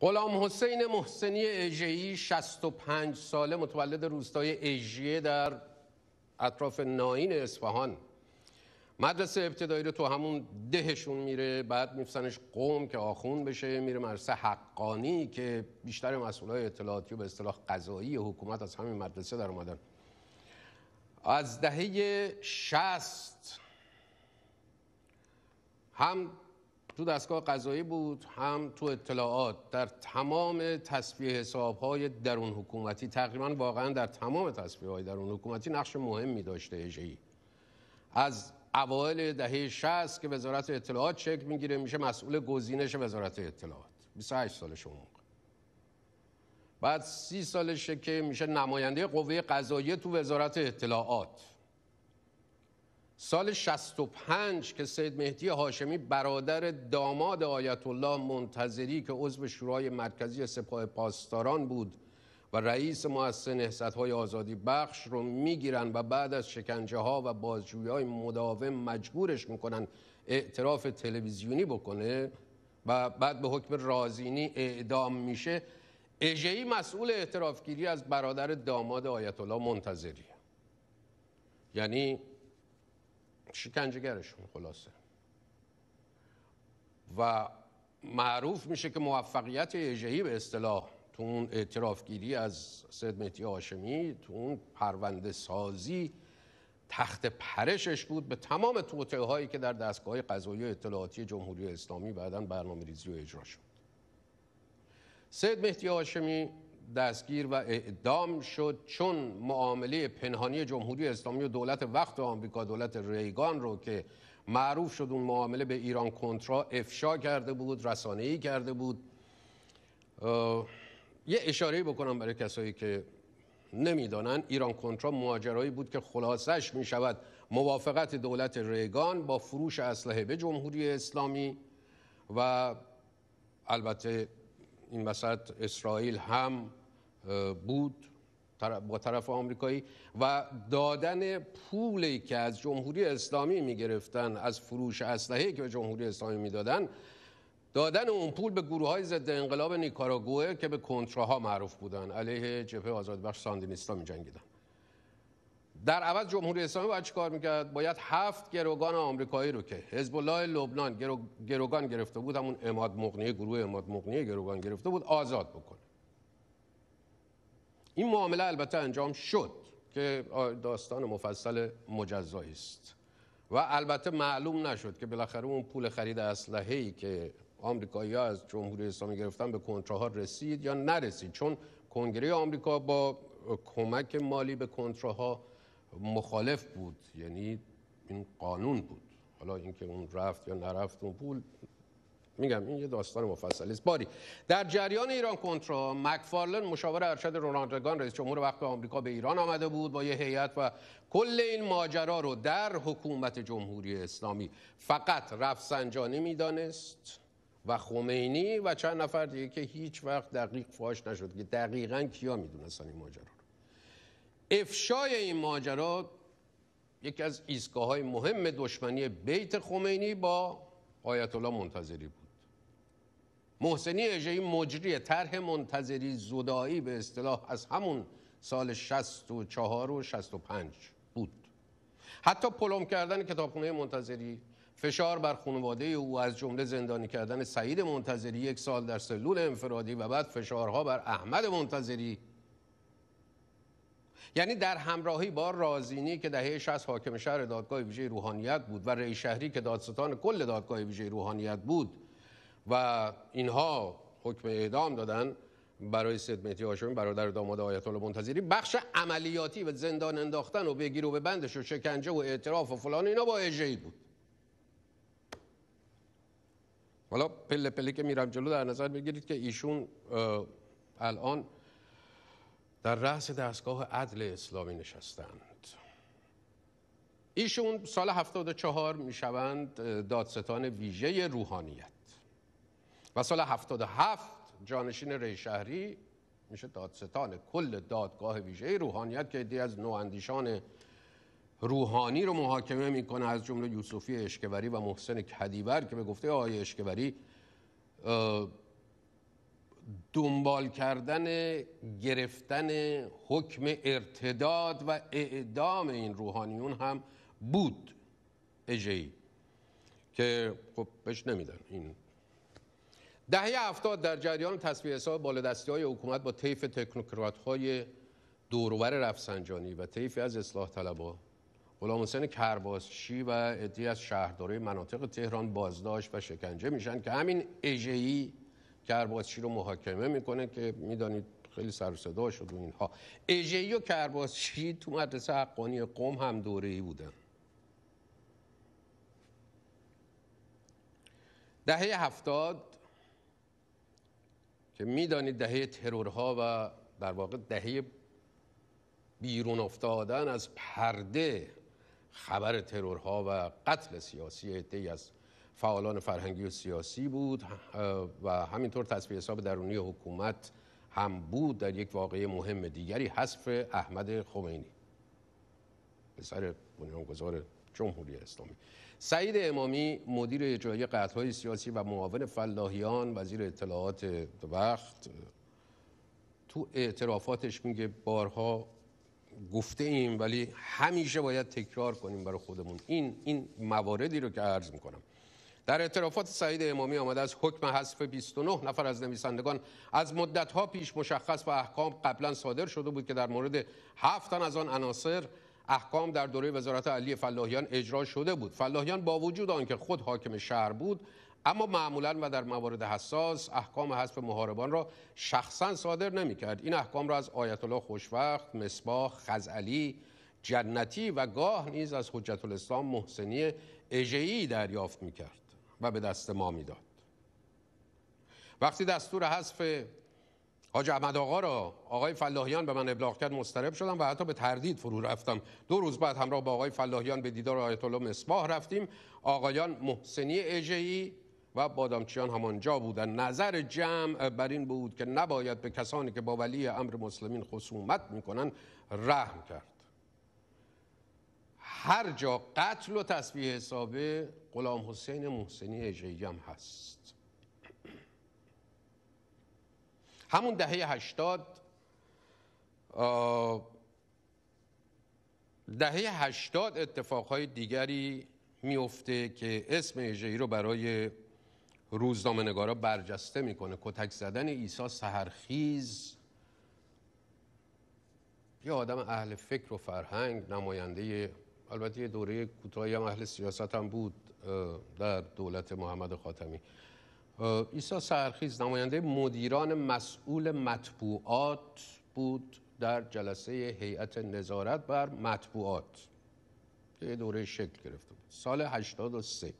غلام حسین محسنی اجی 65 ساله متولد روستای اجیه در اطراف ناین اصفهان مدرسه ابتدایی رو تو همون دهشون میره بعد میفسنش قوم که آخون بشه میره مدرسه حقانی که بیشتر مسئولای اطلاعاتی و به اصطلاح قضایی حکومت از همین مدرسه در اومدن از دهه شست هم تو دستگاه قضایی بود هم تو اطلاعات در تمام تصفیه حسابهای درون حکومتی تقریبا واقعا در تمام تصفیه های درون حکومتی نقش مهمی داشته اجهی از اوایل دهه 60 که وزارت اطلاعات شکل میگیره میشه مسئول گزینش وزارت اطلاعات 28 سالش اون بعد 30 سالشه که میشه نماینده قوه قضاییه تو وزارت اطلاعات سال 65 که سید مهدی هاشمی برادر داماد آیت الله منتظری که عضو شورای مرکزی سپاه پاسداران بود و رئیس مؤسسه نهضت‌های آزادی بخش رو میگیرن و بعد از شکنجه ها و بازجویی های مداوم مجبورش میکنن اعتراف تلویزیونی بکنه و بعد به حکم رازینی اعدام میشه اجی مسئول اعترافگیری از برادر داماد آیت الله منتظری یعنی شکنجهگرشون خلاصه و معروف میشه که موفقیت ایجهی به اصطلاح تو اون اعترافگیری از سید مهدی آشمی تو اون پرونده سازی تخت پرشش بود به تمام توطعه هایی که در دستگاه قضایی و اطلاعاتی جمهوری اسلامی بعدا برنامه ریزی و اجرا شد سید مهدی آشمی دستگیر و اعدام شد چون معامله پنهانی جمهوری اسلامی و دولت وقت آمریکا دولت ریگان رو که معروف شد اون معامله به ایران کنترا افشا کرده بود ای کرده بود یه اشاره بکنم برای کسایی که نمیدانند ایران کنترا ماجرایی بود که خلاصش می شود موافقت دولت ریگان با فروش اسلحه به جمهوری اسلامی و البته این وسط اسرائیل هم بود با طرف آمریکایی و دادن پولی که از جمهوری اسلامی گرفتن از فروش اسلحه که به جمهوری اسلامی می دادن اون پول به گروه های ضد انقلاب نیکاراگوه که به کنتراها معروف بودن علیه جبهه بخش ساندینیستا جنگیدن در عوض جمهوری اسلامی باید کار میکرد باید هفت گروگان آمریکایی رو که حزب الله لبنان گروگان گرفته بود همون اماد مقنیه گروه اماد مقنیه گروگان گرفته بود آزاد بکنه این معامله البته انجام شد که داستان مفصل مجزایی است و البته معلوم نشد که بالاخره اون پول خرید اسلحه ای که آمریکایی‌ها از جمهوری اسلامی گرفتن به کنتراها رسید یا نرسید چون کنگره آمریکا با کمک مالی به کنتراها مخالف بود یعنی این قانون بود حالا اینکه اون رفت یا نرفت اون پول میگم این یه داستان مفصل است باری در جریان ایران کنترل مکفارلن مشاور ارشد رونالد رئیس جمهور وقت آمریکا به ایران آمده بود با یه هیئت و کل این ماجرا رو در حکومت جمهوری اسلامی فقط رفسنجانی میدانست و خمینی و چند نفر دیگه که هیچ وقت دقیق فاش نشد که دقیقا کیا میدونستن این ماجرا رو افشای این ماجرا یکی از ایستگاه های مهم دشمنی بیت خمینی با آیت الله منتظری بود محسنی این مجری طرح منتظری زدایی به اصطلاح از همون سال 64 و 65 بود حتی پلم کردن کتابخونه منتظری فشار بر خانواده او از جمله زندانی کردن سعید منتظری یک سال در سلول انفرادی و بعد فشارها بر احمد منتظری یعنی در همراهی با رازینی که دهه 60 حاکم شهر دادگاه ویژه روحانیت بود و رئیس شهری که دادستان کل دادگاه ویژه روحانیت بود و اینها حکم اعدام دادن برای سید مهدی هاشمی برادر داماد آیت الله منتظری بخش عملیاتی و زندان انداختن و بگیر و ببندش و شکنجه و اعتراف و فلان اینا با اجهی بود حالا پله پله که میرم جلو در نظر بگیرید که ایشون الان در رأس دستگاه عدل اسلامی نشستند ایشون سال 74 میشوند دادستان ویژه روحانیت و سال 77 جانشین ری شهری میشه دادستان کل دادگاه ویژه روحانیت که دی از نواندیشان روحانی رو محاکمه میکنه از جمله یوسفی اشکوری و محسن کدیور که به گفته آقای اشکوری دنبال کردن گرفتن حکم ارتداد و اعدام این روحانیون هم بود اجهی که خب بهش نمیدن این دهه هفتاد در جریان تصویه حساب بالادستی های حکومت با طیف تکنوکرات های رفسنجانی و طیف از اصلاح طلبا غلام حسین کرباسچی و عدی از شهردارای مناطق تهران بازداشت و شکنجه میشن که همین اژهای کرباسچی رو محاکمه میکنه که میدانید خیلی سر شد و اینها اژهای و کرباسچی تو مدرسه حقانی قوم هم دوره ای بودن دهه هفتاد که میدانید دهه ترورها و در واقع دهه بیرون افتادن از پرده خبر ترورها و قتل سیاسی ای از فعالان فرهنگی و سیاسی بود و همینطور تصفیه حساب درونی حکومت هم بود در یک واقعه مهم دیگری حذف احمد خمینی پسر بنیانگذار جمهوری اسلامی سعید امامی مدیر اجرایی قطعه سیاسی و معاون فلاحیان وزیر اطلاعات وقت تو اعترافاتش میگه بارها گفته ایم ولی همیشه باید تکرار کنیم برای خودمون این این مواردی رو که عرض میکنم در اعترافات سعید امامی آمده از حکم حذف 29 نفر از نویسندگان از مدت ها پیش مشخص و احکام قبلا صادر شده بود که در مورد هفتن از آن عناصر احکام در دوره وزارت علی فلاحیان اجرا شده بود فلاحیان با وجود آنکه خود حاکم شهر بود اما معمولا و در موارد حساس احکام حذف محاربان را شخصا صادر نمی کرد. این احکام را از آیت الله خوشوقت، مصباح، خزعلی، جنتی و گاه نیز از حجت الاسلام محسنی اژه‌ای دریافت می کرد و به دست ما میداد. وقتی دستور حذف حاج احمد آقا را آقای فلاحیان به من ابلاغ کرد مسترب شدم و حتی به تردید فرو رفتم دو روز بعد همراه با آقای فلاحیان به دیدار آیت الله مصباح رفتیم آقایان محسنی اژه‌ای و بادامچیان همانجا بودند نظر جمع بر این بود که نباید به کسانی که با ولی امر مسلمین خصومت میکنن رحم کرد هر جا قتل و تسبیح حسابه غلام حسین محسنی اژه‌ای هم هست همون دهه 80 دهه اتفاقهای دیگری میفته که اسم ایجهی رو برای روزنامه برجسته میکنه کتک زدن عیسی سهرخیز یه آدم اهل فکر و فرهنگ نماینده البته یه دوره کوتاهی هم اهل سیاست هم بود در دولت محمد خاتمی ایسا سرخیز نماینده مدیران مسئول مطبوعات بود در جلسه هیئت نظارت بر مطبوعات که دوره شکل گرفته بود سال 83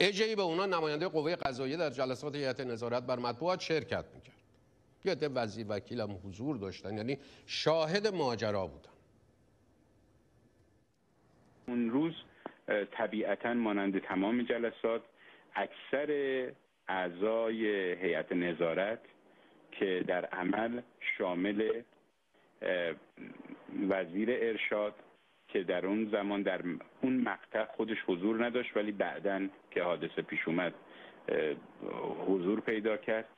اجی به اونا نماینده قوه قضاییه در جلسات هیئت نظارت بر مطبوعات شرکت میکرد یه عده وزیر وکیل هم حضور داشتن یعنی شاهد ماجرا بودن اون روز طبیعتا مانند تمام جلسات اکثر اعضای هیئت نظارت که در عمل شامل وزیر ارشاد که در اون زمان در اون مقطع خودش حضور نداشت ولی بعدا که حادثه پیش اومد حضور پیدا کرد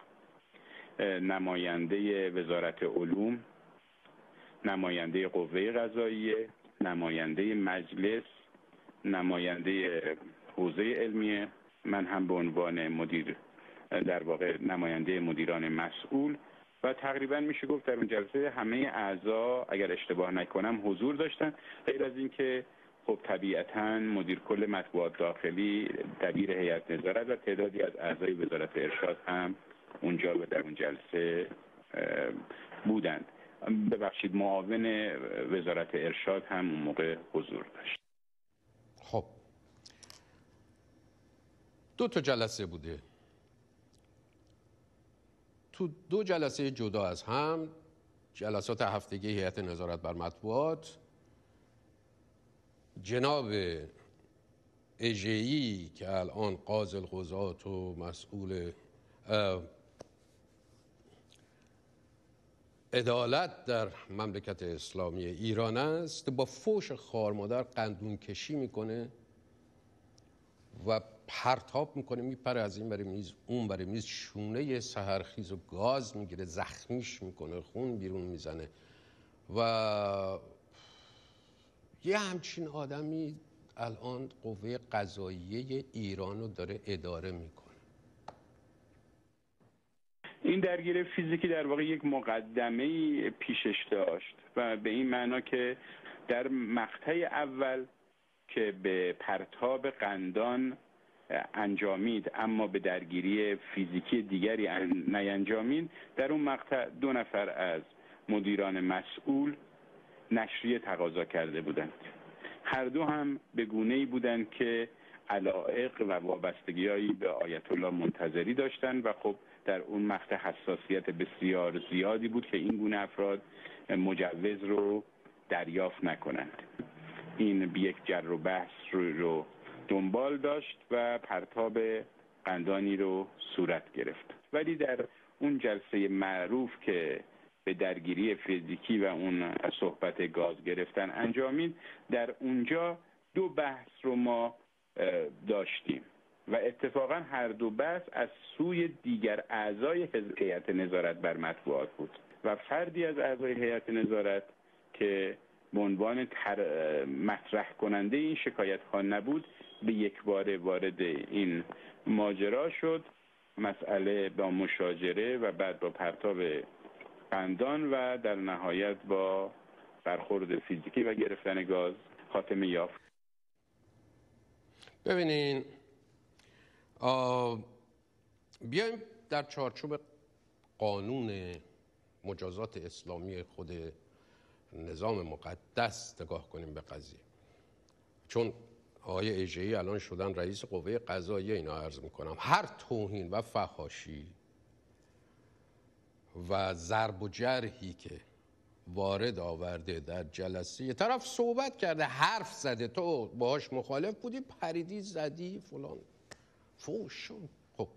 نماینده وزارت علوم نماینده قوه قضاییه نماینده مجلس نماینده حوزه علمیه من هم به عنوان مدیر در واقع نماینده مدیران مسئول و تقریبا میشه گفت در اون جلسه همه اعضا اگر اشتباه نکنم حضور داشتن غیر از اینکه خب طبیعتا مدیر کل مطبوعات داخلی دبیر هیئت نظارت و تعدادی از اعضای وزارت ارشاد هم اونجا و در اون جلسه بودند ببخشید معاون وزارت ارشاد هم اون موقع حضور داشت خب دو تا جلسه بوده تو دو جلسه جدا از هم جلسات هفتگی هیئت نظارت بر مطبوعات جناب ایجی که الان قاضی قضات و مسئول عدالت در مملکت اسلامی ایران است با فوش خارمادر قندون کشی میکنه و پرتاب میکنه میپره از این بره میز اون بره میز شونه سهرخیز و گاز میگیره زخمیش میکنه خون بیرون میزنه و یه همچین آدمی الان قوه قضایی ایران رو داره اداره میکنه این درگیر فیزیکی در واقع یک مقدمه پیشش داشت و به این معنا که در مقطع اول که به پرتاب قندان انجامید اما به درگیری فیزیکی دیگری نینجامید در اون مقطع دو نفر از مدیران مسئول نشریه تقاضا کرده بودند هر دو هم به گونه ای بودند که علائق و وابستگیهایی به آیت الله منتظری داشتند و خب در اون مقطع حساسیت بسیار زیادی بود که این گونه افراد مجوز رو دریافت نکنند این یک جر و بحث رو, رو دنبال داشت و پرتاب قندانی رو صورت گرفت ولی در اون جلسه معروف که به درگیری فیزیکی و اون صحبت گاز گرفتن انجامید در اونجا دو بحث رو ما داشتیم و اتفاقا هر دو بحث از سوی دیگر اعضای هیئت نظارت بر مطبوعات بود و فردی از اعضای هیئت نظارت که به عنوان مطرح کننده این شکایت خان نبود به یک بار وارد این ماجرا شد مسئله با مشاجره و بعد با پرتاب قندان و در نهایت با برخورد فیزیکی و گرفتن گاز خاتمه یافت ببینین بیایم در چارچوب قانون مجازات اسلامی خود نظام مقدس نگاه کنیم به قضیه چون آقای ایجی الان شدن رئیس قوه قضایی اینا عرض میکنم هر توهین و فخاشی و ضرب و جرحی که وارد آورده در جلسه یه طرف صحبت کرده حرف زده تو باهاش مخالف بودی پریدی زدی فلان فوش خب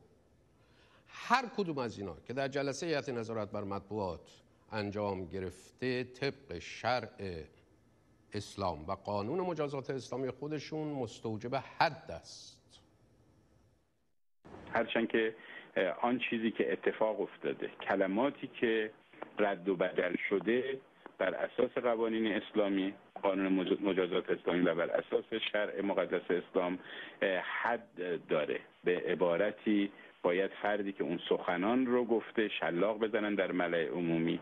هر کدوم از اینا که در جلسه هیئت نظارت بر مطبوعات انجام گرفته طبق شرع اسلام و قانون مجازات اسلامی خودشون مستوجب حد است هرچند که آن چیزی که اتفاق افتاده کلماتی که رد و بدل شده بر اساس قوانین اسلامی قانون مجازات اسلامی و بر اساس شرع مقدس اسلام حد داره به عبارتی باید فردی که اون سخنان رو گفته شلاق بزنن در ملع عمومی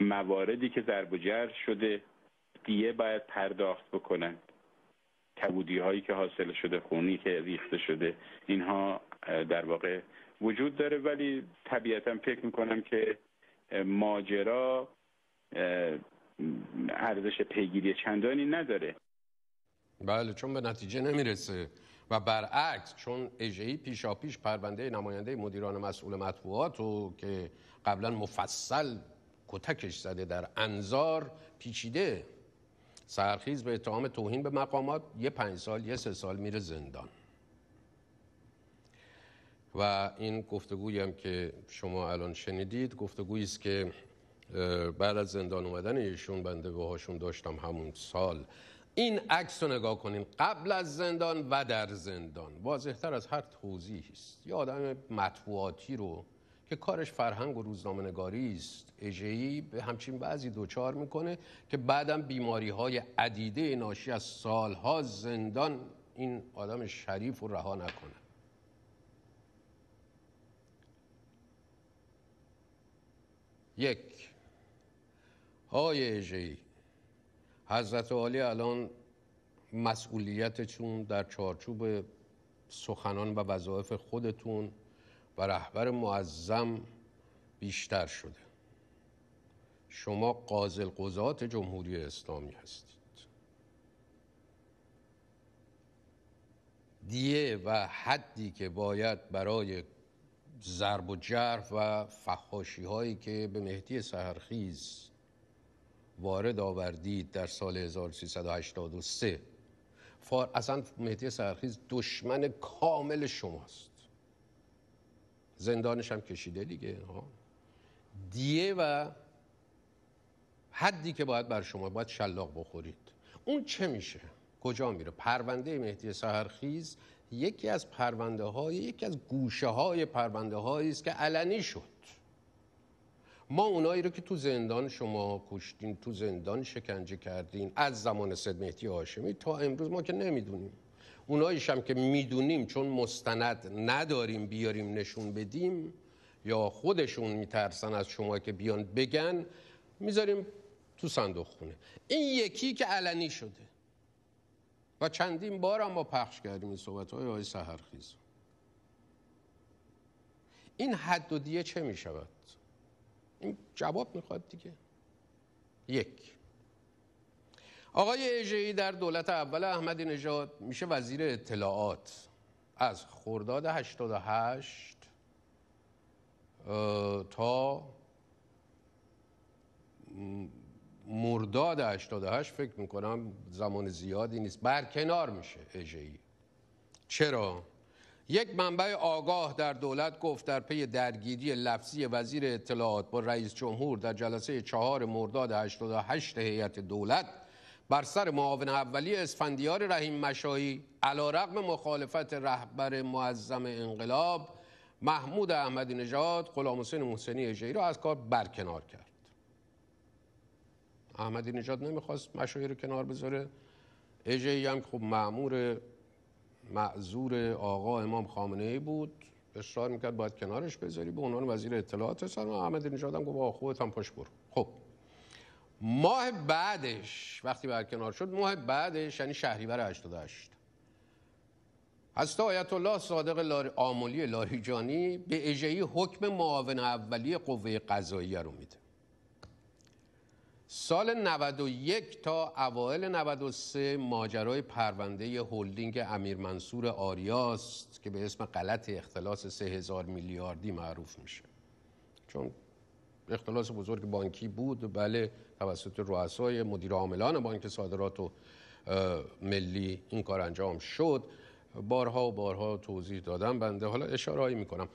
مواردی که ضرب و شده دیه باید پرداخت بکنند کبودی هایی که حاصل شده خونی که ریخته شده اینها در واقع وجود داره ولی طبیعتا فکر میکنم که ماجرا ارزش پیگیری چندانی نداره بله چون به نتیجه نمیرسه و برعکس چون اجهی پیشا پیش پرونده نماینده مدیران مسئول مطبوعات و که قبلا مفصل کتکش زده در انظار پیچیده سرخیز به اتهام توهین به مقامات یه پنج سال یه سه سال میره زندان و این گفتگویی هم که شما الان شنیدید گفتگویی است که بعد از زندان اومدن ایشون بنده باهاشون داشتم همون سال این عکس رو نگاه کنین قبل از زندان و در زندان واضحتر از هر توضیحی است یه آدم مطبوعاتی رو که کارش فرهنگ و روزنامه‌نگاری است اژه‌ای به همچین بعضی دوچار میکنه که بعدم بیماری های عدیده ناشی از سالها زندان این آدم شریف رو رها نکنه یک های اژه‌ای حضرت عالی الان مسئولیتتون در چارچوب سخنان و وظایف خودتون و رهبر معظم بیشتر شده شما قازل قضات جمهوری اسلامی هستید دیه و حدی که باید برای ضرب و جرف و فخاشی هایی که به مهدی سهرخیز وارد آوردید در سال 1383 اصلا مهدی سهرخیز دشمن کامل شماست زندانش هم کشیده دیگه دیه و حدی که باید بر شما باید شلاق بخورید اون چه میشه کجا میره پرونده مهدی سهرخیز یکی از پرونده های یکی از گوشه های پرونده هایی است که علنی شد ما اونایی رو که تو زندان شما کشتین تو زندان شکنجه کردین از زمان صد مهدی هاشمی تا امروز ما که نمیدونیم اونایش هم که میدونیم چون مستند نداریم بیاریم نشون بدیم یا خودشون میترسن از شما که بیان بگن میذاریم تو صندوق خونه این یکی که علنی شده و چندین بار هم ما پخش کردیم این صحبت های سهرخیز این حد و دیه چه میشود؟ این جواب میخواد دیگه یک آقای ای در دولت اول احمدی نژاد میشه وزیر اطلاعات از خرداد 88 تا مرداد 88 فکر میکنم زمان زیادی نیست برکنار میشه ای چرا یک منبع آگاه در دولت گفت در پی درگیری لفظی وزیر اطلاعات با رئیس جمهور در جلسه چهار مرداد 88 هیئت دولت بر سر معاون اولی اسفندیار رحیم مشاهی علا رقم مخالفت رهبر معظم انقلاب محمود احمدی نژاد غلام حسین محسنی اجهی را از کار برکنار کرد احمدی نژاد نمیخواست مشاهی رو کنار بذاره اجهی هم خب معمور معذور آقا امام خامنه ای بود اصرار میکرد باید کنارش بذاری به عنوان وزیر اطلاعات سر احمدی نژاد هم گفت خودت هم پاش برو خب ماه بعدش وقتی برکنار شد ماه بعدش یعنی شهریور 88 حضرت آیت الله صادق لار... آمولی لاریجانی به اجهی حکم معاون اولی قوه قضاییه رو میده سال 91 تا اوایل 93 ماجرای پرونده هلدینگ امیر منصور آریاست که به اسم غلط اختلاس 3000 میلیاردی معروف میشه چون اختلاس بزرگ بانکی بود بله توسط رؤسای مدیر عاملان بانک صادرات و ملی این کار انجام شد بارها و بارها توضیح دادم بنده حالا هایی میکنم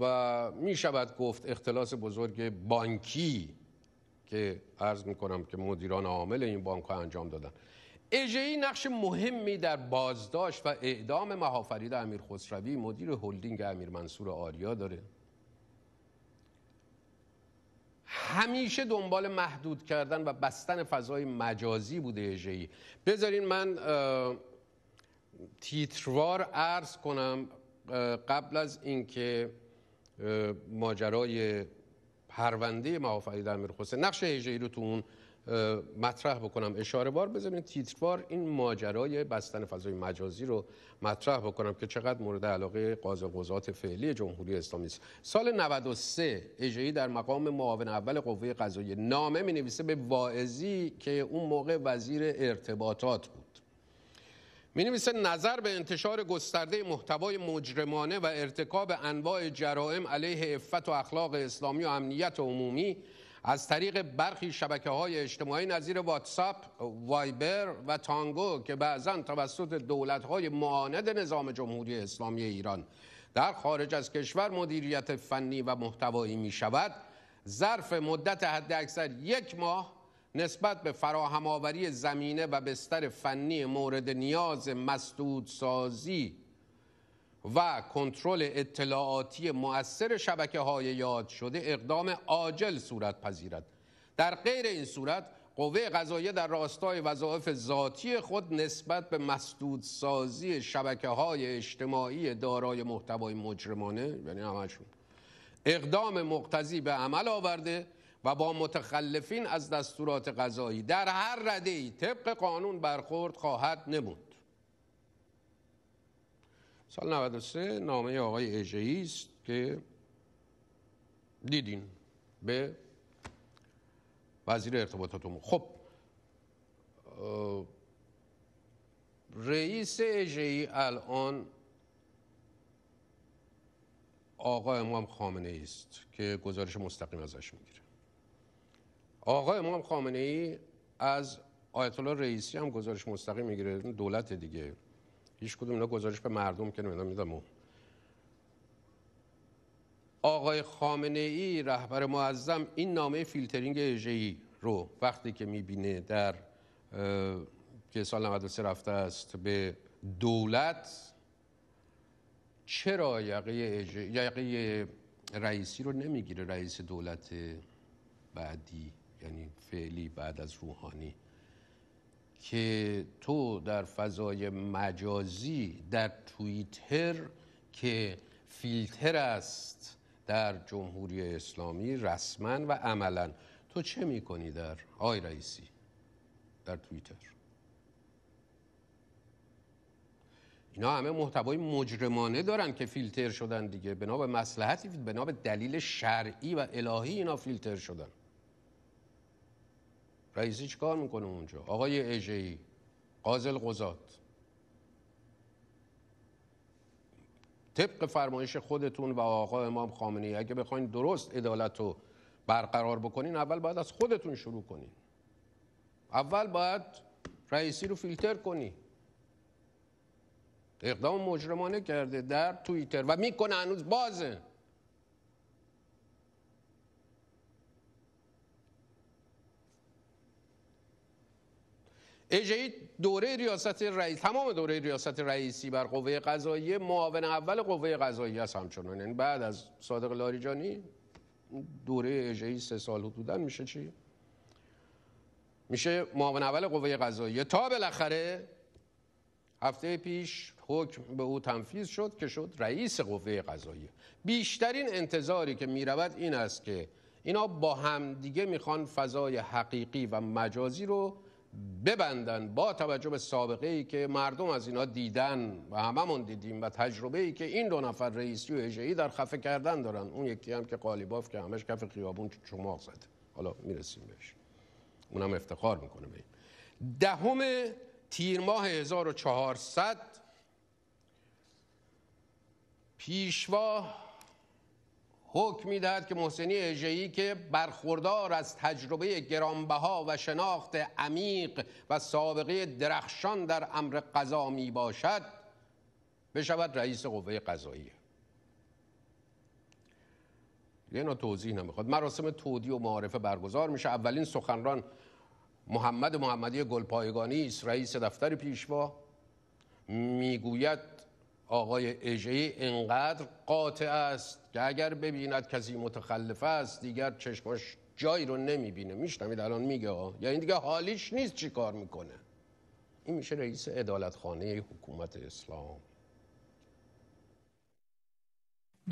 و می گفت اختلاس بزرگ بانکی که عرض میکنم که مدیران عامل این بانک ها انجام دادن ای نقش مهمی در بازداشت و اعدام محافرید امیر خسروی مدیر هلدینگ امیر منصور آریا داره همیشه دنبال محدود کردن و بستن فضای مجازی بوده اجهی بذارین من تیتروار عرض کنم قبل از اینکه ماجرای پرونده محافظی در حسین نقش ای رو تو اون مطرح بکنم اشاره بار بزنید تیتروار این ماجرای بستن فضای مجازی رو مطرح بکنم که چقدر مورد علاقه قاضی قضات فعلی جمهوری اسلامی است سال 93 اجرایی در مقام معاون اول قوه قضایی نامه می نویسه به واعظی که اون موقع وزیر ارتباطات بود می نویسه نظر به انتشار گسترده محتوای مجرمانه و ارتکاب انواع جرائم علیه عفت و اخلاق اسلامی و امنیت عمومی از طریق برخی شبکه های اجتماعی نظیر واتساپ، وایبر و تانگو که بعضا توسط دولت های معاند نظام جمهوری اسلامی ایران در خارج از کشور مدیریت فنی و محتوایی می شود ظرف مدت اکثر یک ماه نسبت به فراهم آوری زمینه و بستر فنی مورد نیاز سازی و کنترل اطلاعاتی مؤثر شبکه های یاد شده اقدام عاجل صورت پذیرد در غیر این صورت قوه قضایی در راستای وظایف ذاتی خود نسبت به مسدود سازی شبکه های اجتماعی دارای محتوای مجرمانه یعنی همشون اقدام مقتضی به عمل آورده و با متخلفین از دستورات قضایی در هر رده ای طبق قانون برخورد خواهد نمود سال 93 نامه آقای اژه‌ای است که دیدین به وزیر ارتباطات عمومی خب رئیس اژه‌ای الان آقا امام خامنه ای است که گزارش مستقیم ازش میگیره آقا امام خامنه ای از آیت الله رئیسی هم گزارش مستقیم میگیره دولت دیگه هیچ کدوم اینا گزارش به مردم که نمیدونم میدم آقای خامنه ای رهبر معظم این نامه فیلترینگ اژه‌ای رو وقتی که میبینه در که سال 93 رفته است به دولت چرا یقه رئیسی رو نمیگیره رئیس دولت بعدی یعنی فعلی بعد از روحانی که تو در فضای مجازی در توییتر که فیلتر است در جمهوری اسلامی رسما و عملا تو چه میکنی در آی رئیسی در توییتر اینا همه محتوای مجرمانه دارن که فیلتر شدن دیگه بنا به مصلحتی بنا به دلیل شرعی و الهی اینا فیلتر شدن رئیسی چیکار میکنه اونجا آقای اژه‌ای قازل قزات طبق فرمایش خودتون و آقا امام خامنه ای اگه بخواین درست عدالت رو برقرار بکنین اول باید از خودتون شروع کنین اول باید رئیسی رو فیلتر کنی اقدام مجرمانه کرده در توییتر و میکنه هنوز بازه اجهی دوره ریاست رئیس تمام دوره ریاست رئیسی بر قوه قضاییه معاون اول قوه قضاییه است همچنان یعنی بعد از صادق لاریجانی دوره اجهی سه سال حدودا میشه چی میشه معاون اول قوه قضاییه تا بالاخره هفته پیش حکم به او تنفیذ شد که شد رئیس قوه قضاییه بیشترین انتظاری که میرود این است که اینا با همدیگه میخوان فضای حقیقی و مجازی رو ببندن با توجه به سابقه ای که مردم از اینا دیدن و هممون دیدیم و تجربه ای که این دو نفر رئیسی و اجهی در خفه کردن دارن اون یکی هم که قالیباف که همش کف خیابون چماق زد حالا میرسیم بهش اونم افتخار میکنه به این دهم تیر ماه 1400 پیشوا حکم میدهد که محسنی اجهی که برخوردار از تجربه گرانبها و شناخت عمیق و سابقه درخشان در امر قضا می باشد بشود رئیس قوه قضاییه یه نوع توضیح نمیخواد مراسم تودی و معارفه برگزار میشه اولین سخنران محمد محمدی گلپایگانی است رئیس دفتر پیشوا میگوید آقای اژهی انقدر قاطع است که اگر ببیند کسی متخلف است دیگر چشمش جایی رو نمیبینه میشنوید الان میگه ها این دیگه حالیش نیست چی کار میکنه این میشه رئیس خانه حکومت اسلام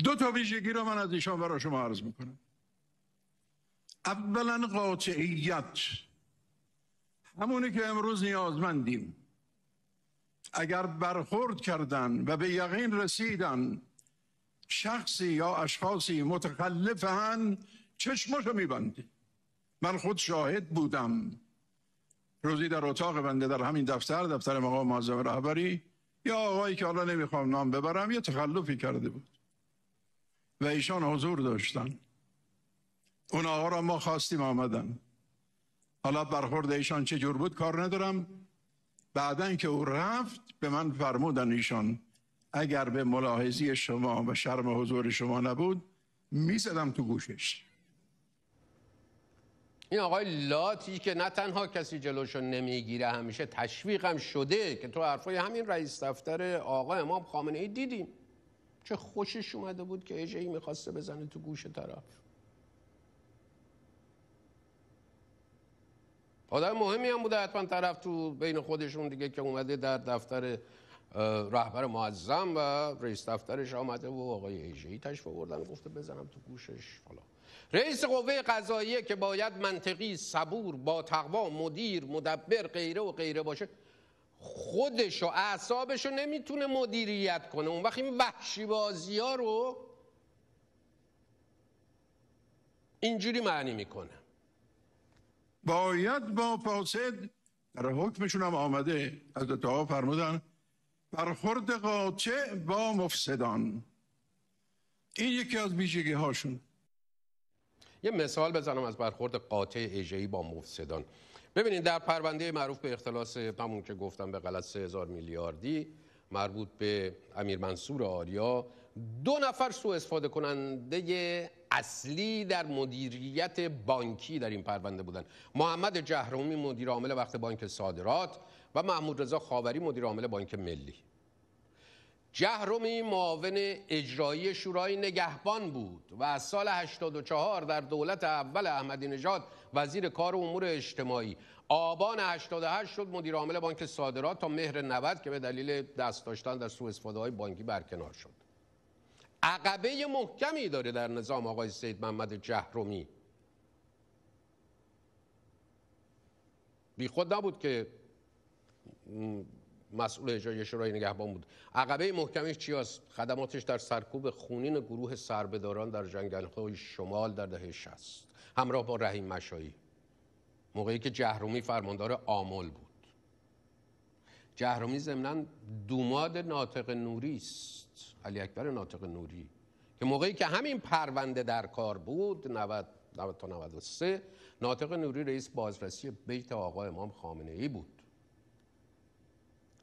دو تا ویژگی رو من از ایشان برای شما عرض میکنم اولا قاطعیت همونی که امروز نیازمندیم اگر برخورد کردن و به یقین رسیدن شخصی یا اشخاصی متخلفن رو میبندی من خود شاهد بودم روزی در اتاق بنده در همین دفتر دفتر مقام معظم رهبری یا آقایی که حالا نمیخوام نام ببرم یه تخلفی کرده بود و ایشان حضور داشتن اون آقا را ما خواستیم آمدن حالا برخورد ایشان چه جور بود کار ندارم بعدا که او رفت به من فرمودن ایشان اگر به ملاحظی شما و شرم حضور شما نبود میزدم تو گوشش این آقای لاتی که نه تنها کسی جلوشو نمیگیره همیشه تشویقم شده که تو حرفای همین رئیس دفتر آقا امام خامنه ای دیدیم چه خوشش اومده بود که ای میخواسته بزنه تو گوش طرف آدم مهمی هم بوده حتما طرف تو بین خودشون دیگه که اومده در دفتر رهبر معظم و رئیس دفترش آمده و آقای ایجهی تشریف و گفته بزنم تو گوشش حالا رئیس قوه قضاییه که باید منطقی صبور با تقوا مدیر مدبر غیره و غیره باشه خودش و اعصابش رو نمیتونه مدیریت کنه اون وقت این وحشی بازی ها رو اینجوری معنی میکنه باید با فاسد در حکمشون هم آمده از دعا فرمودن برخورد قاطع با مفسدان این یکی از بیشگی هاشون یه مثال بزنم از برخورد قاطع اجهی با مفسدان ببینید در پرونده معروف به اختلاس همون که گفتم به غلط 3000 میلیاردی مربوط به امیر منصور آریا دو نفر سو استفاده کننده اصلی در مدیریت بانکی در این پرونده بودند محمد جهرومی مدیر عامل وقت بانک صادرات و محمود رضا خاوری مدیر عامل بانک ملی جهرومی معاون اجرایی شورای نگهبان بود و از سال 84 در دولت اول احمدی نژاد وزیر کار و امور اجتماعی آبان 88 شد مدیر عامل بانک صادرات تا مهر 90 که به دلیل دست داشتن در سوء استفاده های بانکی برکنار شد عقبه محکمی داره در نظام آقای سید محمد جهرومی بی خود نبود که مسئول اجرای شورای نگهبان بود عقبه محکمش چی است خدماتش در سرکوب خونین گروه سربهداران در جنگل‌های شمال در دهه 60 همراه با رحیم مشایی موقعی که جهرومی فرماندار آمل بود جهرومی ضمنا دوماد ناطق نوری است علی اکبر ناطق نوری که موقعی که همین پرونده در کار بود 90 تا 93 ناطق نوری رئیس بازرسی بیت آقا امام خامنه ای بود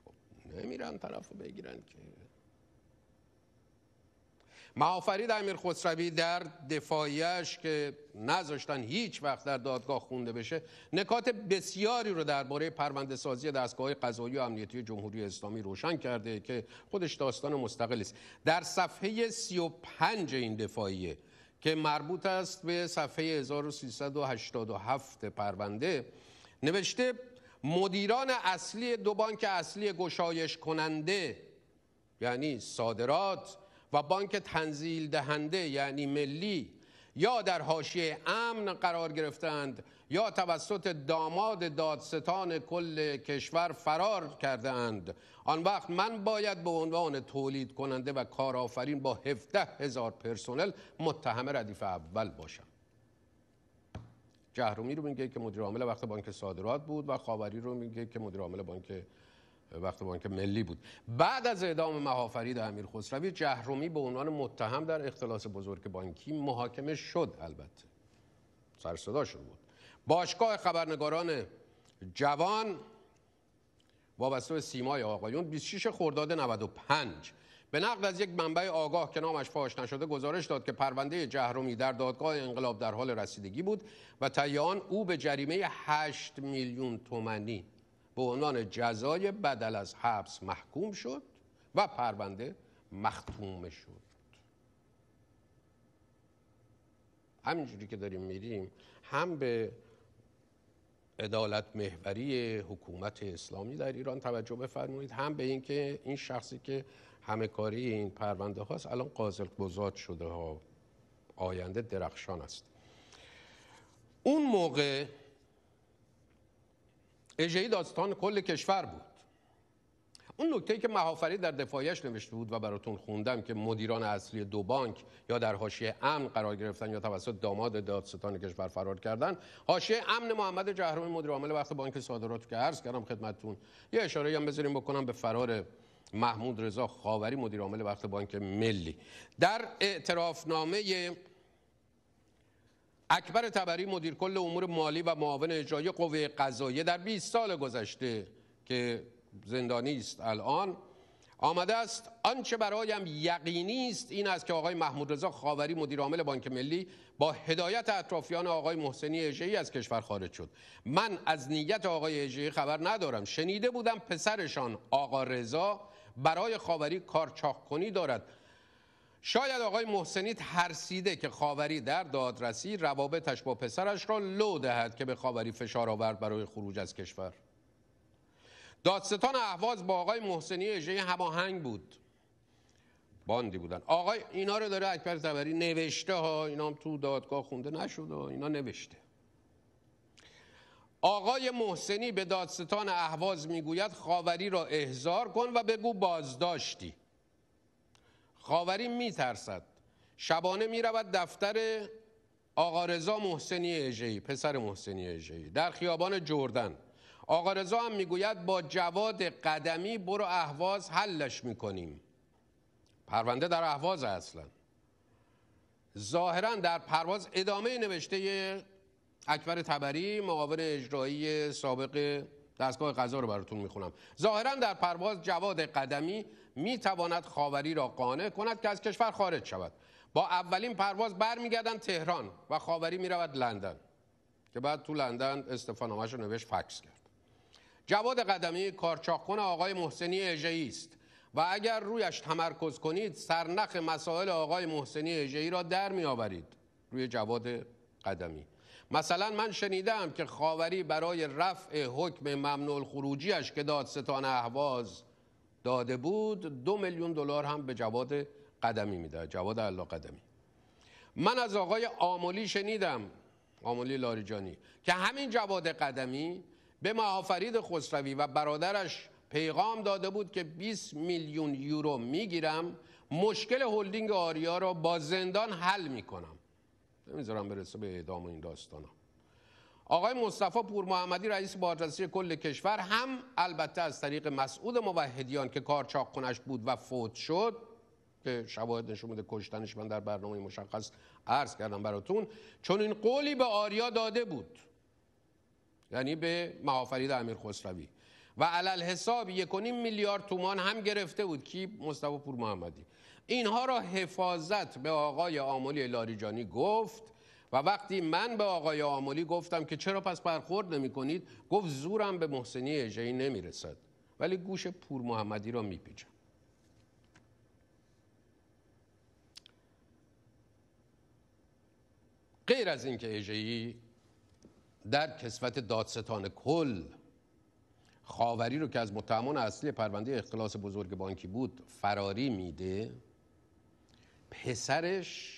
خب، نمیرن طرف رو بگیرن که معافرید امیر خسروی در دفاعیش که نذاشتن هیچ وقت در دادگاه خونده بشه نکات بسیاری رو درباره پرونده سازی دستگاه قضایی و امنیتی جمهوری اسلامی روشن کرده که خودش داستان مستقل است در صفحه 35 این دفاعیه که مربوط است به صفحه 1387 پرونده نوشته مدیران اصلی دو بانک اصلی گشایش کننده یعنی صادرات و بانک تنزیل دهنده یعنی ملی یا در حاشیه امن قرار گرفتند یا توسط داماد دادستان کل کشور فرار کرده اند آن وقت من باید به عنوان تولید کننده و کارآفرین با 17 هزار پرسنل متهم ردیف اول باشم جهرومی رو میگه که مدیر عامل وقت بانک صادرات بود و خاوری رو میگه که مدیر عامل بانک وقت بانک ملی بود بعد از اعدام در امیر خسروی جهرومی به عنوان متهم در اختلاس بزرگ بانکی محاکمه شد البته سرصدا شد بود باشگاه خبرنگاران جوان وابسته به سیمای آقایون 26 خرداد 95 به نقل از یک منبع آگاه که نامش فاش نشده گزارش داد که پرونده جهرومی در دادگاه انقلاب در حال رسیدگی بود و تیان او به جریمه 8 میلیون تومانی به عنوان جزای بدل از حبس محکوم شد و پرونده مختوم شد همینجوری که داریم میریم هم به عدالت محوری حکومت اسلامی در ایران توجه بفرمایید هم به اینکه این شخصی که همه کاری این پرونده هاست الان قاضی گزاد شده ها آینده درخشان است اون موقع اجهی داستان کل کشور بود اون نکته که مهافری در دفاعیش نوشته بود و براتون خوندم که مدیران اصلی دو بانک یا در حاشیه امن قرار گرفتن یا توسط داماد دادستان کشور فرار کردن حاشیه امن محمد جهرومی مدیر عامل وقت بانک صادرات که عرض کردم خدمتتون یه اشاره هم بذاریم بکنم به فرار محمود رضا خاوری مدیر عامل وقت بانک ملی در اعترافنامه اکبر تبری مدیر کل امور مالی و معاون اجرایی قوه قضاییه در 20 سال گذشته که زندانی است الان آمده است آنچه برایم یقینی است این است که آقای محمود رضا خاوری مدیر عامل بانک ملی با هدایت اطرافیان آقای محسنی اژه‌ای از کشور خارج شد من از نیت آقای اژه‌ای خبر ندارم شنیده بودم پسرشان آقا رضا برای خاوری کار کنی دارد شاید آقای محسنی ترسیده که خاوری در دادرسی روابطش با پسرش را لو دهد که به خاوری فشار آورد برای خروج از کشور دادستان احواز با آقای محسنی اجرای هماهنگ بود باندی بودن آقای اینا رو داره اکبر زبری نوشته ها اینا هم تو دادگاه خونده نشد و اینا نوشته آقای محسنی به دادستان احواز میگوید خاوری را احضار کن و بگو بازداشتی خاوری میترسد شبانه میرود دفتر آقا رضا محسنی اژه‌ای پسر محسنی اژه‌ای در خیابان جردن آقا رضا هم میگوید با جواد قدمی برو اهواز حلش میکنیم پرونده در اهواز اصلا ظاهرا در پرواز ادامه نوشته اکبر تبری معاون اجرایی سابق دستگاه قضا رو براتون میخونم ظاهرا در پرواز جواد قدمی می تواند خاوری را قانع کند که از کشور خارج شود با اولین پرواز برمیگردند تهران و خاوری میرود لندن که بعد تو لندن استفانامش رو نوشت فکس کرد جواد قدمی کارچاخون آقای محسنی اژه‌ای است و اگر رویش تمرکز کنید سرنخ مسائل آقای محسنی اژه‌ای را در میآورید روی جواد قدمی مثلا من شنیدم که خاوری برای رفع حکم ممنول خروجیش که دادستان اهواز داده بود دو میلیون دلار هم به جواد قدمی میده جواد الله قدمی من از آقای آمولی شنیدم آمولی لاریجانی که همین جواد قدمی به معافرید خسروی و برادرش پیغام داده بود که 20 میلیون یورو میگیرم مشکل هلدینگ آریا را با زندان حل میکنم نمیذارم برسه به اعدام این داستانم آقای مصطفی پور محمدی رئیس بازرسی کل کشور هم البته از طریق مسعود موحدیان که کار کنش بود و فوت شد که شواهد نشون میده کشتنش من در برنامه مشخص عرض کردم براتون چون این قولی به آریا داده بود یعنی به معافرید امیر خسروی و علل حساب میلیارد تومان هم گرفته بود کی مصطفی پور محمدی اینها را حفاظت به آقای آملی لاریجانی گفت و وقتی من به آقای آمولی گفتم که چرا پس برخورد نمی کنید گفت زورم به محسنی اجهی نمی رسد ولی گوش پور محمدی را می غیر از اینکه اجهی در کسوت دادستان کل خاوری رو که از متهمان اصلی پرونده اختلاس بزرگ بانکی بود فراری میده پسرش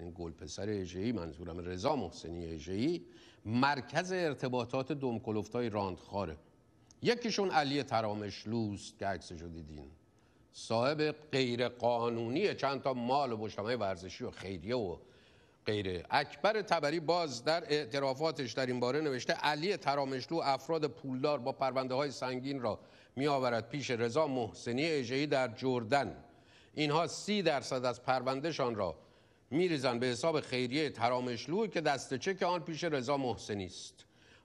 یعنی گلپسر اژه‌ای منظورم رضا محسنی اژه‌ای مرکز ارتباطات راند راندخاره یکیشون علی ترامشلوست که عکسشو دیدین صاحب غیر قانونی چند تا مال و مجتمع ورزشی و خیریه و غیره اکبر تبری باز در اعترافاتش در این باره نوشته علی ترامشلو افراد پولدار با پرونده های سنگین را می آورد پیش رضا محسنی اژه‌ای در جردن اینها سی درصد از پروندهشان را میریزن به حساب خیریه ترامشلو که دست چک آن پیش رضا محسنی است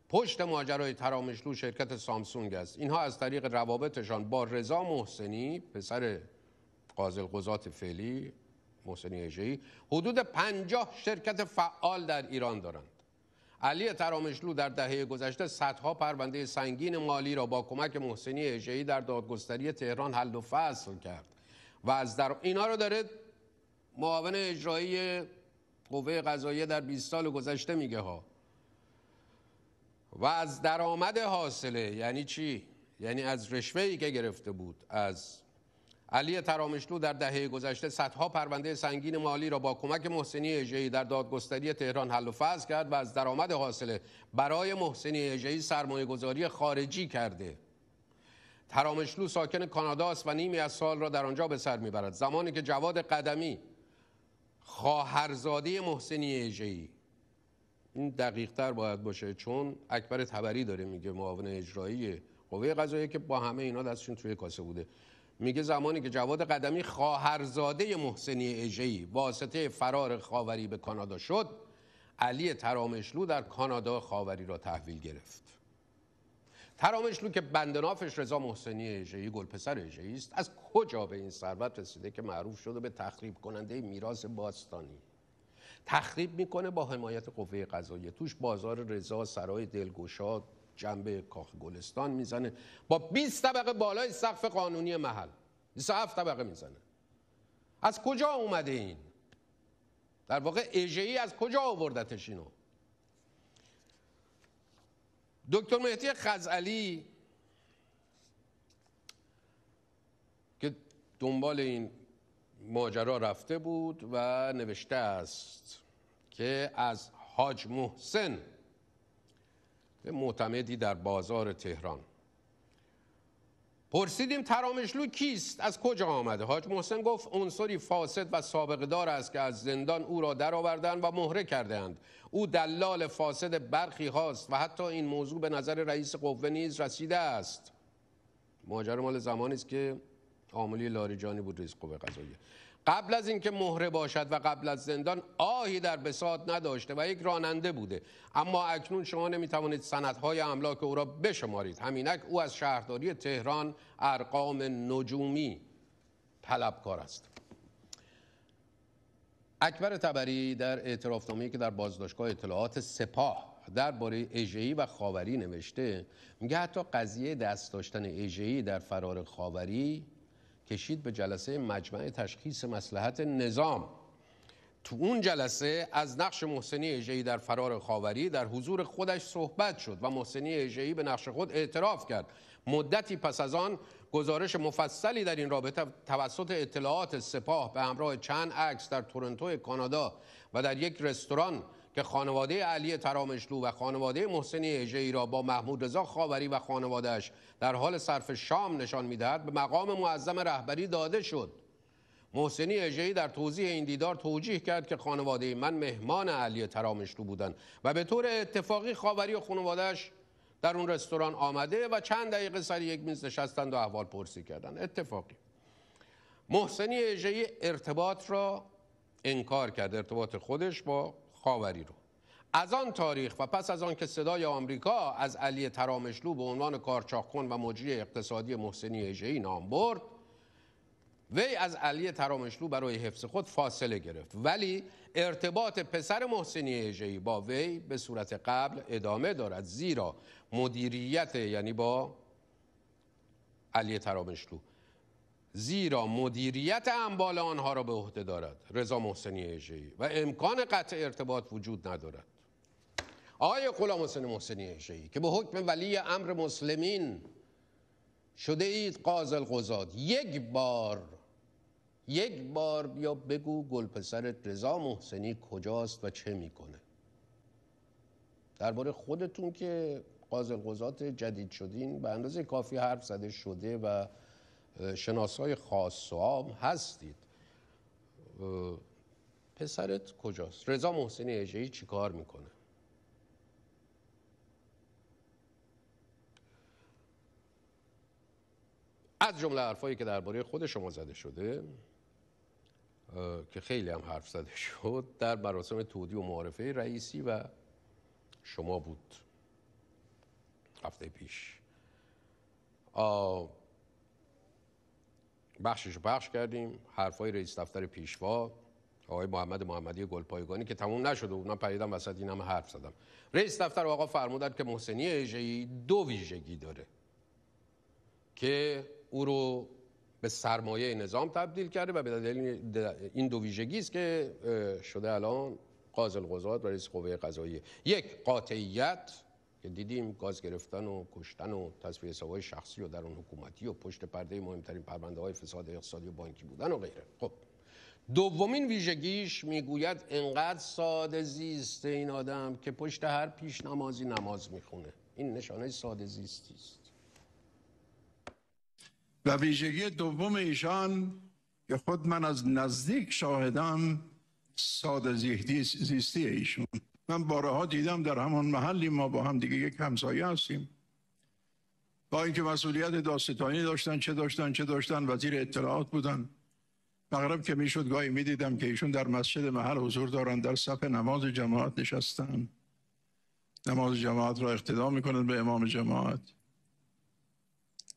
پشت ماجرای ترامشلو شرکت سامسونگ است اینها از طریق روابطشان با رضا محسنی پسر قاضی قضات فعلی محسنی ایجهی حدود پنجاه شرکت فعال در ایران دارند علی ترامشلو در دهه گذشته صدها پرونده سنگین مالی را با کمک محسنی اجهی در دادگستری تهران حل و فصل کرد و از در اینا رو داره معاون اجرایی قوه قضاییه در 20 سال گذشته میگه ها و از درآمد حاصله یعنی چی یعنی از رشوه ای که گرفته بود از علی ترامشلو در دهه گذشته صدها پرونده سنگین مالی را با کمک محسنی اجهی در دادگستری تهران حل و فصل کرد و از درآمد حاصله برای محسنی اجهی سرمایه گذاری خارجی کرده ترامشلو ساکن کاناداست و نیمی از سال را در آنجا به سر میبرد زمانی که جواد قدمی خواهرزاده محسنی اجهی این دقیق تر باید باشه چون اکبر تبری داره میگه معاون اجرایی قوه قضاییه که با همه اینا دستشون توی کاسه بوده میگه زمانی که جواد قدمی خواهرزاده محسنی با واسطه فرار خاوری به کانادا شد علی ترامشلو در کانادا خاوری را تحویل گرفت لو که بندنافش رضا محسنی اژه‌ای گلپسر اژه‌ای است از کجا به این ثروت رسیده که معروف شده به تخریب کننده میراث باستانی تخریب میکنه با حمایت قوه قضاییه توش بازار رضا سرای دلگشا جنبه کاخ گلستان میزنه با 20 طبقه بالای سقف قانونی محل 27 طبقه میزنه از کجا اومده این در واقع اژه‌ای از کجا آوردتش اینو دکتر مهدی خزعلی که دنبال این ماجرا رفته بود و نوشته است که از حاج محسن به معتمدی در بازار تهران پرسیدیم ترامشلو کیست از کجا آمده حاج محسن گفت عنصری فاسد و سابقه دار است که از زندان او را درآوردند و مهره کردهاند او دلال فاسد برخی هاست و حتی این موضوع به نظر رئیس قوه نیز رسیده است ماجرا مال زمانی است که عاملی لاریجانی بود رئیس قوه قضاییه قبل از اینکه مهره باشد و قبل از زندان آهی در بساط نداشته و یک راننده بوده اما اکنون شما نمیتوانید سندهای املاک او را بشمارید همینک او از شهرداری تهران ارقام نجومی طلبکار است اکبر تبری در اعترافنامه‌ای که در بازداشتگاه اطلاعات سپاه درباره اژه‌ای و خاوری نوشته میگه حتی قضیه دست داشتن اژه‌ای در فرار خاوری کشید به جلسه مجمع تشخیص مسلحت نظام تو اون جلسه از نقش محسنی اژه‌ای در فرار خاوری در حضور خودش صحبت شد و محسنی اژه‌ای به نقش خود اعتراف کرد مدتی پس از آن گزارش مفصلی در این رابطه توسط اطلاعات سپاه به همراه چند عکس در تورنتو کانادا و در یک رستوران که خانواده علی ترامشلو و خانواده محسنی هجه‌ای را با محمود رضا خاوری و خانوادهش در حال صرف شام نشان میدهد به مقام معظم رهبری داده شد محسنی اجهی در توضیح این دیدار توجیه کرد که خانواده من مهمان علی ترامشلو بودند و به طور اتفاقی خاوری و خانوادهش در اون رستوران آمده و چند دقیقه سر یک میز نشستند و احوال پرسی کردند اتفاقی محسنی اجهی ارتباط را انکار کرد ارتباط خودش با خاوری رو از آن تاریخ و پس از آن که صدای آمریکا از علی ترامشلو به عنوان کارچاخون و مجری اقتصادی محسنی اجهی نام برد وی از علی ترامشلو برای حفظ خود فاصله گرفت ولی ارتباط پسر محسنی اجهی با وی به صورت قبل ادامه دارد زیرا مدیریت یعنی با علی ترامشلو زیرا مدیریت انبال آنها را به عهده دارد رضا محسنی ای و امکان قطع ارتباط وجود ندارد آقای غلام حسین محسنی ای که به حکم ولی امر مسلمین شده اید قازل قزاد یک بار یک بار بیا بگو گل پسرت رضا محسنی کجاست و چه میکنه درباره خودتون که قازل قزاد جدید شدین به اندازه کافی حرف زده شده و شناسای خاص هم هستید پسرت کجاست؟ رضا محسن اجهی چی کار میکنه؟ از جمله حرفایی که درباره خود شما زده شده که خیلی هم حرف زده شد در مراسم تودی و معارفه رئیسی و شما بود هفته پیش بخشش بخش کردیم حرفای رئیس دفتر پیشوا آقای محمد محمدی گلپایگانی که تموم نشده من پریدم وسط این حرف زدم رئیس دفتر آقا فرمودن که محسنی اجهی دو ویژگی داره که او رو به سرمایه نظام تبدیل کرده و به دلیل این دو ویژگی است که شده الان قاضی القضات و رئیس قوه قضاییه یک قاطعیت که دیدیم گاز گرفتن و کشتن و تصفیه حسابهای شخصی و در اون حکومتی و پشت پرده مهمترین پرونده های فساد اقتصادی و بانکی بودن و غیره خب دومین ویژگیش میگوید انقدر ساده زیست این آدم که پشت هر پیش نمازی نماز میخونه این نشانه ساده زیستی است و ویژگی دوم ایشان که خود من از نزدیک شاهدم ساده زیستی ایشون من بارها دیدم در همان محلی ما با هم دیگه یک همسایه هستیم با اینکه مسئولیت داستانی داشتن چه داشتن چه داشتن وزیر اطلاعات بودن مغرب که میشد گاهی میدیدم که ایشون در مسجد محل حضور دارن در صف نماز جماعت نشستن نماز جماعت را اقتدا میکنن به امام جماعت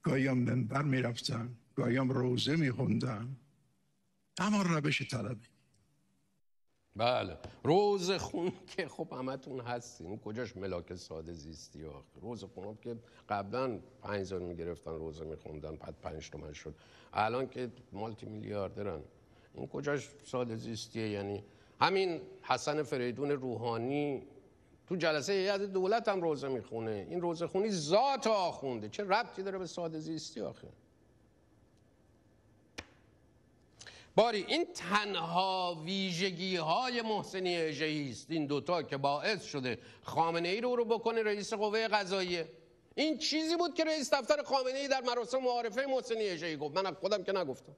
گاهی هم منبر میرفتن گاهی هم روزه میخوندن اما روش طلبی بله روز خون که خب همتون هستین کجاش ملاک ساده زیستی آخه روز خون خب که قبلا پنج سال میگرفتن روزه میخوندن بعد پنج تومن شد الان که مالتی میلیاردرن این کجاش ساده زیستیه یعنی همین حسن فریدون روحانی تو جلسه هیئت دولت هم روزه میخونه این روزه خونی ذات آخونده چه ربطی داره به ساده زیستی آخه باری این تنها ویژگی های محسنی اجهی است این دوتا که باعث شده خامنه ای رو رو بکنه رئیس قوه قضاییه این چیزی بود که رئیس دفتر خامنه ای در مراسم معارفه محسنی اجهی گفت من خودم که نگفتم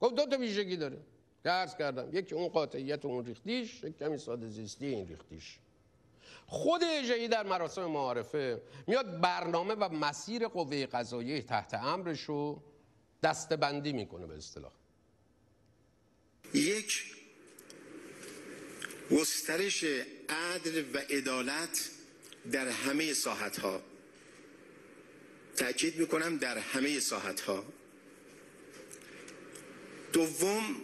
گفت دوتا ویژگی داره که کردم یکی اون قاطعیت اون ریختیش یک کمی ساده زیستی این ریختیش خود اجهی در مراسم معارفه میاد برنامه و مسیر قوه قضاییه تحت امرش رو دستبندی میکنه به اصطلاح یک گسترش عدل و عدالت در همه ساحت ها تأکید میکنم در همه ساحت ها دوم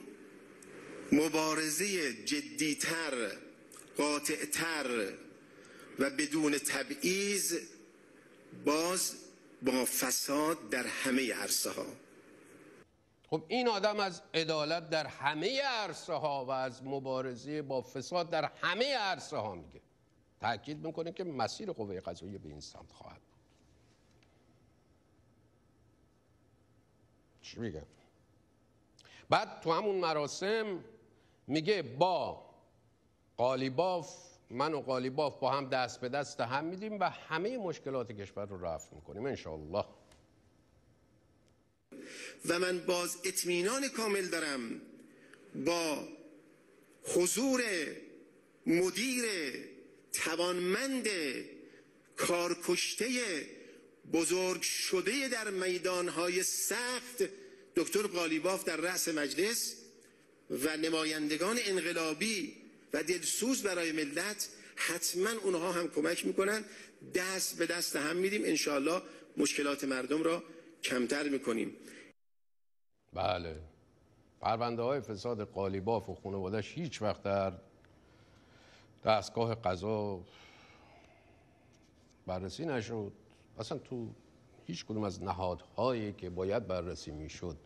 مبارزه جدیتر قاطعتر و بدون تبعیض باز با فساد در همه عرصه ها خب این آدم از عدالت در همه عرصه ها و از مبارزه با فساد در همه عرصه ها میگه تاکید میکنه که مسیر قوه قضاییه به این سمت خواهد بود چی میگه؟ بعد تو همون مراسم میگه با قالیباف من و قالیباف با هم دست به دست هم میدیم و همه مشکلات کشور رو رفع میکنیم انشاءالله و من باز اطمینان کامل دارم با حضور مدیر توانمند کارکشته بزرگ شده در میدانهای سخت دکتر قالیباف در رأس مجلس و نمایندگان انقلابی و دلسوز برای ملت حتما اونها هم کمک میکنن دست به دست هم میدیم انشاءالله مشکلات مردم را کمتر میکنیم بله پرونده های فساد قالیباف و خانوادش هیچ وقت در دستگاه قضا بررسی نشد اصلا تو هیچ کدوم از نهادهایی که باید بررسی میشد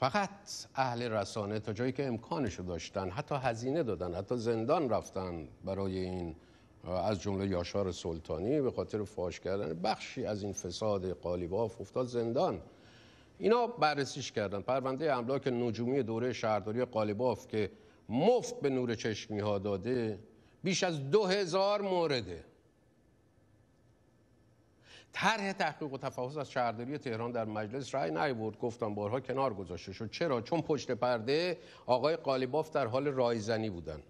فقط اهل رسانه تا جایی که امکانشو داشتن حتی هزینه دادن حتی زندان رفتن برای این از جمله یاشار سلطانی به خاطر فاش کردن بخشی از این فساد قالیباف افتاد زندان اینا بررسیش کردن پرونده املاک نجومی دوره شهرداری قالیباف که مفت به نور چشمی ها داده بیش از دو هزار مورده طرح تحقیق و تفحص از شهرداری تهران در مجلس رأی نیاورد گفتم بارها کنار گذاشته شد چرا چون پشت پرده آقای قالیباف در حال رایزنی بودن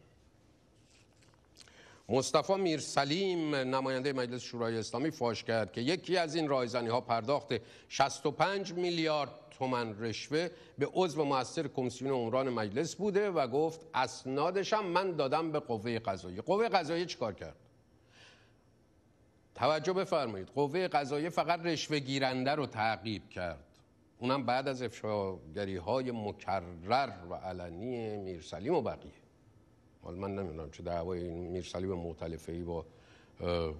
مصطفی میرسلیم نماینده مجلس شورای اسلامی فاش کرد که یکی از این رایزنی ها پرداخت 65 میلیارد تومن رشوه به عضو موثر کمیسیون عمران مجلس بوده و گفت اسنادش هم من دادم به قوه قضاییه قوه قضاییه چیکار کرد توجه بفرمایید قوه قضاییه فقط رشوه گیرنده رو تعقیب کرد اونم بعد از افشاگری های مکرر و علنی میرسلیم و بقیه حالا من نمیدونم چه دعوای این میرسلی به مختلفه با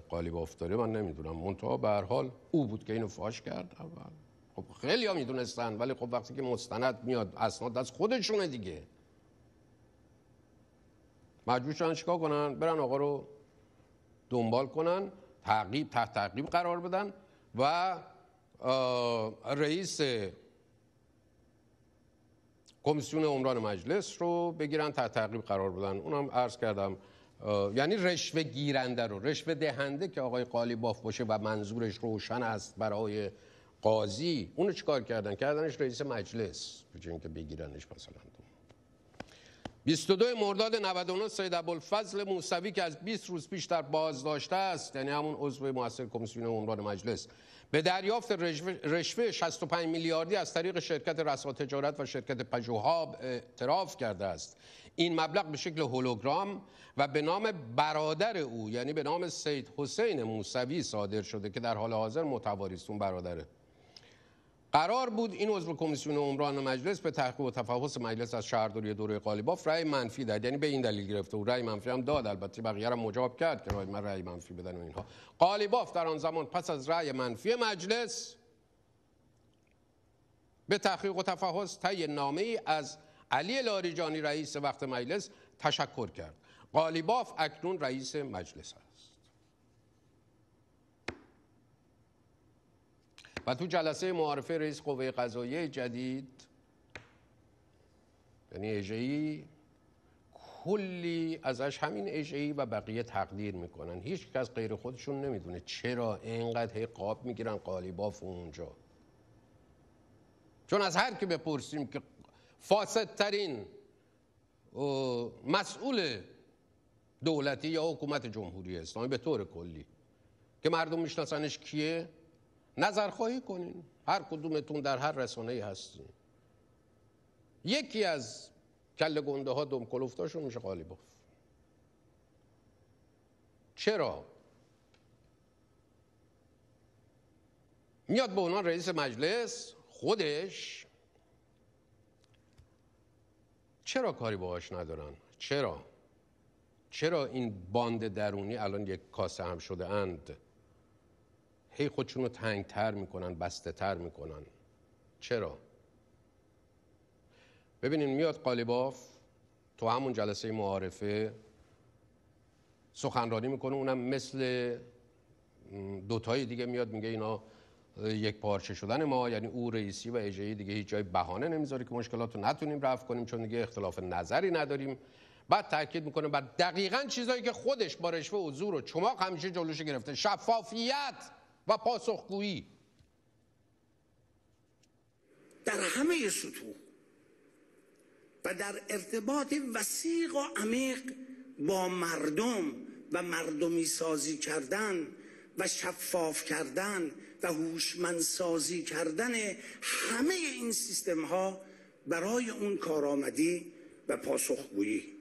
قالیب داره من نمیدونم منتها به هر حال او بود که اینو فاش کرد اول خب خیلی ها میدونستن ولی خب وقتی که مستند میاد اسناد از خودشونه دیگه مجبور شدن چیکار کنن برن آقا رو دنبال کنن تعقیب تحت تعقیب قرار بدن و رئیس کمیسیون عمران مجلس رو بگیرن تحت تعقیب قرار بدن اونم عرض کردم یعنی رشوه گیرنده رو رشوه دهنده که آقای باف باشه و منظورش روشن است برای قاضی اونو چیکار کردن کردنش رئیس مجلس بجای اینکه بگیرنش مثلا 22 مرداد 99 سید ابوالفضل موسوی که از 20 روز پیش در بازداشته است یعنی همون عضو موثر کمیسیون عمران مجلس به دریافت رشوه 65 میلیاردی از طریق شرکت رسا تجارت و شرکت پژوهاب اعتراف کرده است این مبلغ به شکل هولوگرام و به نام برادر او یعنی به نام سید حسین موسوی صادر شده که در حال حاضر متواری اون برادره قرار بود این عضو کمیسیون عمران مجلس به تحقیق و تفحص مجلس از شهرداری دوره قالیباف رأی منفی داد یعنی به این دلیل گرفته و رأی منفی هم داد البته بقیه هم مجاب کرد که رأی من منفی بدن و اینها قالیباف در آن زمان پس از رأی منفی مجلس به تحقیق و تفحص طی نامه از علی لاریجانی رئیس وقت مجلس تشکر کرد قالیباف اکنون رئیس مجلس است و تو جلسه معارفه رئیس قوه قضایی جدید یعنی اجهی e، کلی ازش همین اجهی e و بقیه تقدیر میکنن هیچ کس غیر خودشون نمیدونه چرا اینقدر هی قاب میگیرن قالیباف اونجا چون از هر که بپرسیم که فاسدترین مسئول دولتی یا حکومت جمهوری اسلامی به طور کلی که مردم میشناسنش کیه خواهی کنین هر کدومتون در هر رسانه هستین یکی از کل گنده ها دم کلوفتاشو میشه چرا میاد به اونان رئیس مجلس خودش چرا کاری باهاش ندارن چرا چرا این باند درونی الان یک کاسه هم شده اند هی خودشون رو تنگتر میکنن بسته تر میکنن چرا؟ ببینین میاد قالیباف تو همون جلسه معارفه سخنرانی میکنه اونم مثل دوتای دیگه میاد میگه اینا یک پارچه شدن ما یعنی او رئیسی و اجرایی دیگه هیچ جای بهانه نمیذاره که مشکلات رو نتونیم رفع کنیم چون دیگه اختلاف نظری نداریم بعد تاکید میکنه بعد دقیقا چیزایی که خودش با رشوه و زور و چماق همیشه جلوش گرفته شفافیت و پاسخگویی در همه سطوح و در ارتباط وسیق و عمیق با مردم و مردمی سازی کردن و شفاف کردن و هوشمند سازی کردن همه این سیستم ها برای اون کارآمدی و پاسخگویی